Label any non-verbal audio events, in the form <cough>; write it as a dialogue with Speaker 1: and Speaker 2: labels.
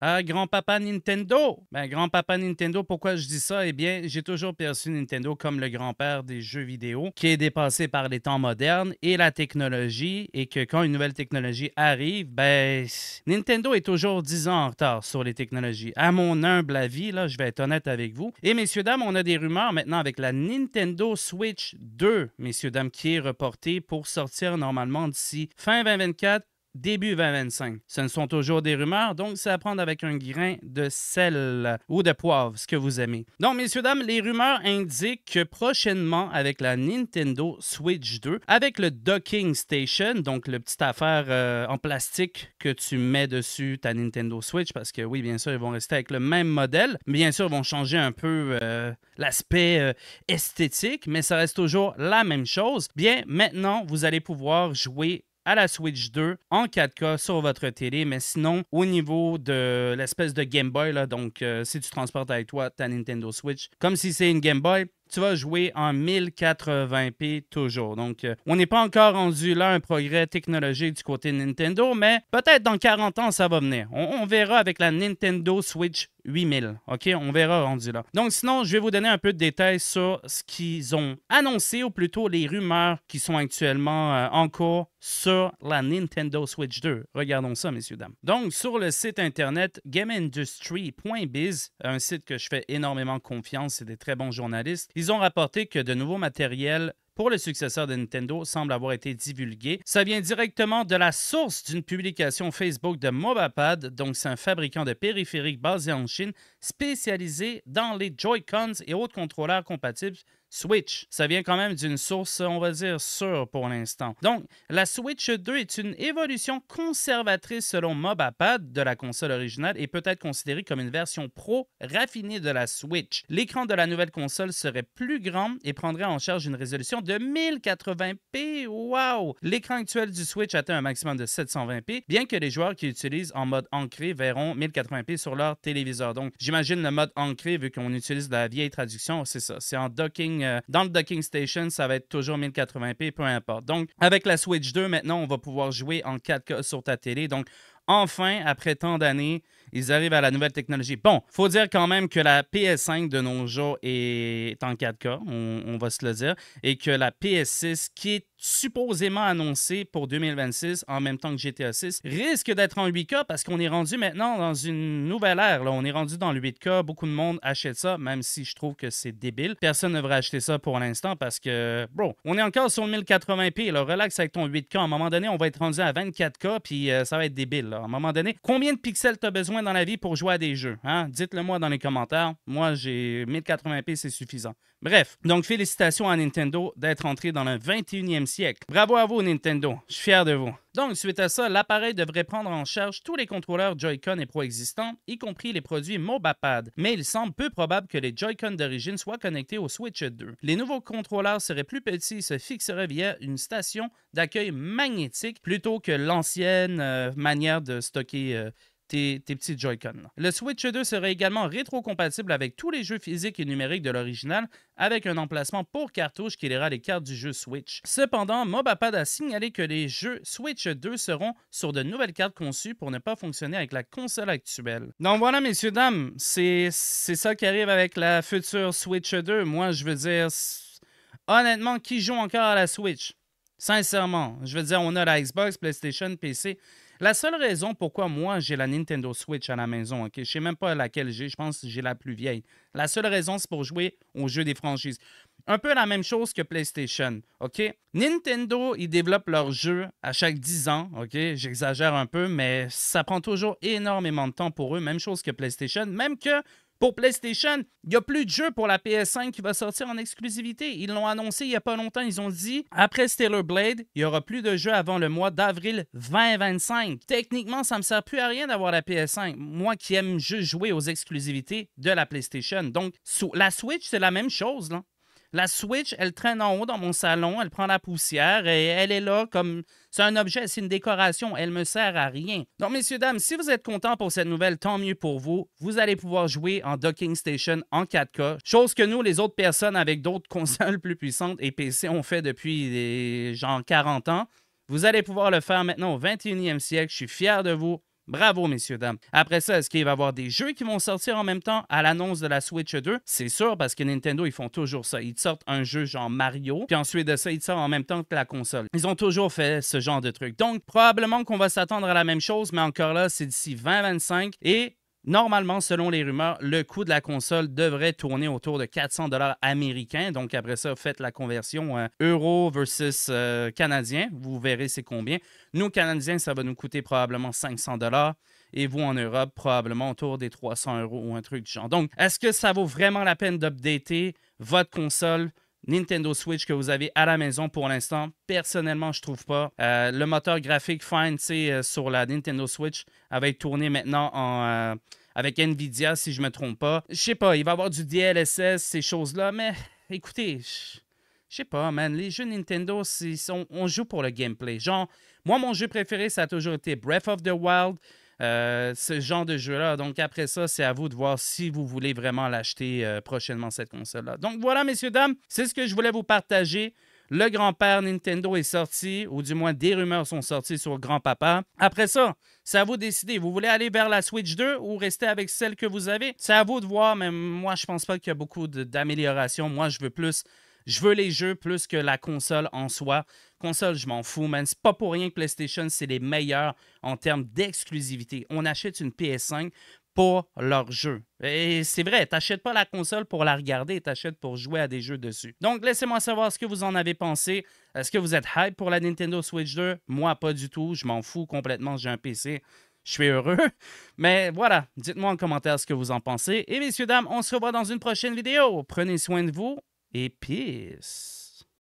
Speaker 1: Ah, grand-papa Nintendo! Ben, grand-papa Nintendo, pourquoi je dis ça? Eh bien, j'ai toujours perçu Nintendo comme le grand-père des jeux vidéo, qui est dépassé par les temps modernes et la technologie, et que quand une nouvelle technologie arrive, ben, Nintendo est toujours 10 ans en retard sur les technologies. À mon humble avis, là, je vais être honnête avec vous. Et messieurs, dames, on a des rumeurs maintenant avec la Nintendo Switch 2, messieurs, dames, qui est reportée pour sortir normalement d'ici fin 2024 début 2025. Ce ne sont toujours des rumeurs, donc c'est à prendre avec un grain de sel ou de poivre, ce que vous aimez. Donc, messieurs, dames, les rumeurs indiquent que prochainement, avec la Nintendo Switch 2, avec le Docking Station, donc le petit affaire euh, en plastique que tu mets dessus ta Nintendo Switch, parce que oui, bien sûr, ils vont rester avec le même modèle. Bien sûr, ils vont changer un peu euh, l'aspect euh, esthétique, mais ça reste toujours la même chose. Bien, maintenant, vous allez pouvoir jouer à la Switch 2 en 4K sur votre télé. Mais sinon, au niveau de l'espèce de Game Boy, là, donc euh, si tu transportes avec toi ta Nintendo Switch, comme si c'est une Game Boy, tu vas jouer en 1080p toujours. Donc, euh, on n'est pas encore rendu là un progrès technologique du côté Nintendo, mais peut-être dans 40 ans, ça va venir. On, on verra avec la Nintendo Switch 8000. OK, on verra rendu là. Donc, sinon, je vais vous donner un peu de détails sur ce qu'ils ont annoncé, ou plutôt les rumeurs qui sont actuellement euh, en cours sur la Nintendo Switch 2. Regardons ça, messieurs, dames. Donc, sur le site internet gameindustry.biz, un site que je fais énormément confiance, c'est des très bons journalistes, ils ont rapporté que de nouveaux matériels pour le successeur de Nintendo semble avoir été divulgué. Ça vient directement de la source d'une publication Facebook de Mobapad, donc c'est un fabricant de périphériques basé en Chine spécialisé dans les Joy-Cons et autres contrôleurs compatibles Switch. Ça vient quand même d'une source, euh, on va dire, sûre pour l'instant. Donc, la Switch 2 est une évolution conservatrice selon Mobapad de la console originale et peut être considérée comme une version pro raffinée de la Switch. L'écran de la nouvelle console serait plus grand et prendrait en charge une résolution de 1080p. Wow! L'écran actuel du Switch atteint un maximum de 720p, bien que les joueurs qui utilisent en mode ancré verront 1080p sur leur téléviseur. Donc, j'imagine le mode ancré, vu qu'on utilise la vieille traduction, c'est ça. C'est en docking euh, dans le docking station, ça va être toujours 1080p, peu importe. Donc, avec la Switch 2, maintenant, on va pouvoir jouer en 4K sur ta télé. Donc, enfin, après tant d'années, ils arrivent à la nouvelle technologie. Bon, faut dire quand même que la PS5 de nos jours est en 4K, on, va se le dire, et que la PS6, qui est supposément annoncée pour 2026 en même temps que GTA 6, risque d'être en 8K parce qu'on est rendu maintenant dans une nouvelle ère. On est rendu dans le 8K, beaucoup de monde achète ça, même si je trouve que c'est débile. Personne ne devrait acheter ça pour l'instant parce que, bro, on est encore sur le 1080p. Relax avec ton 8K. À un moment donné, on va être rendu à 24K, puis euh, ça va être débile. À un moment donné, combien de pixels tu as besoin dans la vie pour jouer à des jeux? Hein? Dites-le moi dans les commentaires. Moi, j'ai 1080p, c'est suffisant. Bref, donc félicitations à Nintendo d'être entré dans le 21e siècle. Bravo à vous, Nintendo. Je suis fier de vous. Donc, suite à ça, l'appareil devrait prendre en charge tous les contrôleurs Joy-Con et Pro existants, y compris les produits MobaPad, mais il semble peu probable que les Joy-Con d'origine soient connectés au Switch 2. Les nouveaux contrôleurs seraient plus petits et se fixeraient via une station d'accueil magnétique plutôt que l'ancienne euh, manière de stocker euh, tes, petits Joy-Con. Le Switch 2 serait également rétro-compatible avec tous les jeux physiques et numériques de l'original, avec un emplacement pour cartouche qui lira les cartes du jeu Switch. Cependant, Mobapad a signalé que les jeux Switch 2 seront sur de nouvelles cartes conçues pour ne pas fonctionner avec la console actuelle. Donc voilà, messieurs, dames, c'est ça qui arrive avec la future Switch 2. Moi, je veux dire, honnêtement, qui joue encore à la Switch? Sincèrement, je veux dire, on a la Xbox, PlayStation, PC. La seule raison pourquoi moi j'ai la Nintendo Switch à la maison, ok, je sais même pas laquelle j'ai, je pense que j'ai la plus vieille. La seule raison, c'est pour jouer aux jeux des franchises. Un peu la même chose que PlayStation, ok. Nintendo, ils développent leurs jeux à chaque 10 ans, ok. J'exagère un peu, mais ça prend toujours énormément de temps pour eux. Même chose que PlayStation, même que pour PlayStation, il n'y a plus de jeu pour la PS5 qui va sortir en exclusivité. Ils l'ont annoncé il n'y a pas longtemps. Ils ont dit, après Stellar Blade, il n'y aura plus de jeu avant le mois d'avril 2025. Techniquement, ça ne me sert plus à rien d'avoir la PS5. Moi qui aime juste jouer aux exclusivités de la PlayStation. Donc, la Switch, c'est la même chose. Là. La Switch, elle traîne en haut dans mon salon, elle prend la poussière et elle est là comme. C'est un objet, c'est une décoration, elle me sert à rien. Donc, messieurs, dames, si vous êtes contents pour cette nouvelle, tant mieux pour vous. Vous allez pouvoir jouer en Docking Station en 4K, chose que nous, les autres personnes avec d'autres <laughs> consoles plus puissantes et PC, ont fait depuis genre 40 ans. Vous allez pouvoir le faire maintenant au 21e siècle. Je suis fier de vous. Bravo, messieurs, dames. Après ça, est-ce qu'il va y avoir des jeux qui vont sortir en même temps à l'annonce de la Switch 2? C'est sûr, parce que Nintendo, ils font toujours ça. Ils sortent un jeu genre Mario, puis ensuite de ça, ils sortent en même temps que la console. Ils ont toujours fait ce genre de truc. Donc, probablement qu'on va s'attendre à la même chose, mais encore là, c'est d'ici 2025. Et Normalement, selon les rumeurs, le coût de la console devrait tourner autour de 400 dollars américains. Donc après ça, faites la conversion euh, euro versus euh, canadien. Vous verrez c'est combien. Nous, Canadiens, ça va nous coûter probablement 500 dollars. Et vous, en Europe, probablement autour des 300 euros ou un truc du genre. Donc, est-ce que ça vaut vraiment la peine d'updater votre console Nintendo Switch que vous avez à la maison pour l'instant. Personnellement, je trouve pas. Euh, le moteur graphique Fine, euh, sur la Nintendo Switch, va être tourné maintenant euh, avec Nvidia, si je ne me trompe pas. Je sais pas, il va y avoir du DLSS, ces choses-là, mais écoutez, je sais pas, man. Les jeux Nintendo, on joue pour le gameplay. Genre, moi, mon jeu préféré, ça a toujours été Breath of the Wild. Euh, ce genre de jeu-là. Donc, après ça, c'est à vous de voir si vous voulez vraiment l'acheter euh, prochainement, cette console-là. Donc, voilà, messieurs, dames, c'est ce que je voulais vous partager. Le grand-père Nintendo est sorti, ou du moins des rumeurs sont sorties sur grand-papa. Après ça, c'est à vous de décider. Vous voulez aller vers la Switch 2 ou rester avec celle que vous avez? C'est à vous de voir, mais moi, je pense pas qu'il y a beaucoup d'améliorations. Moi, je veux plus je veux les jeux plus que la console en soi. Console, je m'en fous, mais C'est pas pour rien que PlayStation, c'est les meilleurs en termes d'exclusivité. On achète une PS5 pour leurs jeux. Et c'est vrai, t'achètes pas la console pour la regarder, t'achètes pour jouer à des jeux dessus. Donc laissez-moi savoir ce que vous en avez pensé. Est-ce que vous êtes hype pour la Nintendo Switch 2? Moi, pas du tout. Je m'en fous complètement, j'ai un PC. Je suis heureux. <laughs> Mais voilà, dites-moi en commentaire ce que vous en pensez. Et messieurs, dames, on se revoit dans une prochaine vidéo. Prenez soin de vous A piece.